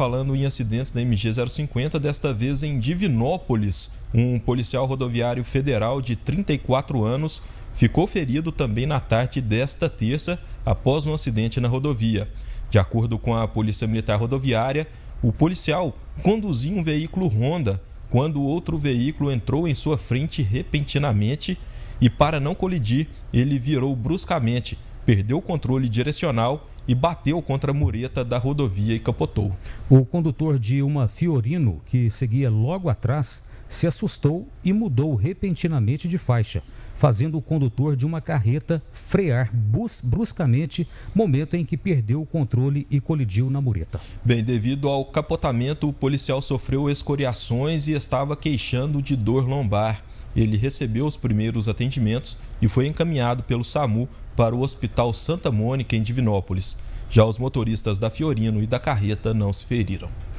falando em acidentes da MG 050, desta vez em Divinópolis. Um policial rodoviário federal de 34 anos ficou ferido também na tarde desta terça após um acidente na rodovia. De acordo com a Polícia Militar Rodoviária, o policial conduzia um veículo Honda quando outro veículo entrou em sua frente repentinamente e, para não colidir, ele virou bruscamente perdeu o controle direcional e bateu contra a mureta da rodovia e capotou. O condutor de uma Fiorino, que seguia logo atrás, se assustou e mudou repentinamente de faixa, fazendo o condutor de uma carreta frear bruscamente, momento em que perdeu o controle e colidiu na mureta. Bem, devido ao capotamento, o policial sofreu escoriações e estava queixando de dor lombar ele recebeu os primeiros atendimentos e foi encaminhado pelo SAMU para o Hospital Santa Mônica, em Divinópolis. Já os motoristas da Fiorino e da carreta não se feriram.